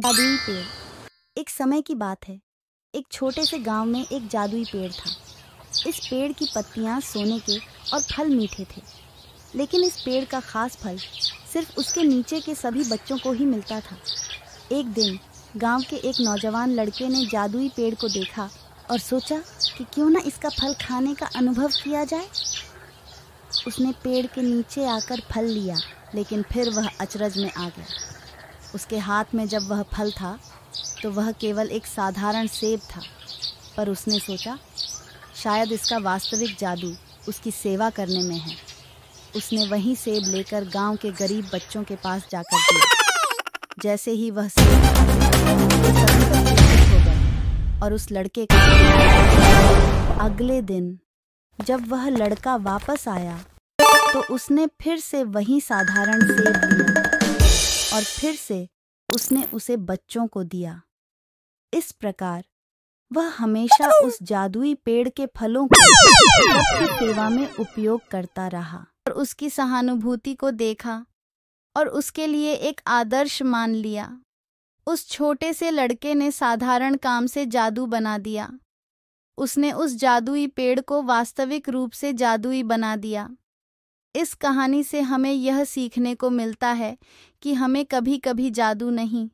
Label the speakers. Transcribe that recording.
Speaker 1: जादुई पेड़ एक समय की बात है एक छोटे से गांव में एक जादुई पेड़ था इस पेड़ की पत्तियां सोने के और फल मीठे थे लेकिन इस पेड़ का खास फल सिर्फ उसके नीचे के सभी बच्चों को ही मिलता था एक दिन गांव के एक नौजवान लड़के ने जादुई पेड़ को देखा और सोचा कि क्यों ना इसका फल खाने का अनुभव किया जाए उसने पेड़ के नीचे आकर फल लिया लेकिन फिर वह अचरज में आ गया उसके हाथ में जब वह फल था तो वह केवल एक साधारण सेब था पर उसने सोचा शायद इसका वास्तविक जादू उसकी सेवा करने में है उसने वही सेब लेकर गांव के गरीब बच्चों के पास जाकर दिया जैसे ही वह सेब हो गए और उस लड़के का अगले दिन जब वह लड़का वापस आया तो उसने फिर से वही साधारण सेब दिया फिर से उसने उसे बच्चों को दिया इस प्रकार वह हमेशा उस जादुई पेड़ के फलों को सेवा में उपयोग करता रहा और उसकी सहानुभूति को देखा और उसके लिए एक आदर्श मान लिया उस छोटे से लड़के ने साधारण काम से जादू बना दिया उसने उस जादुई पेड़ को वास्तविक रूप से जादुई बना दिया इस कहानी से हमें यह सीखने को मिलता है कि हमें कभी कभी जादू नहीं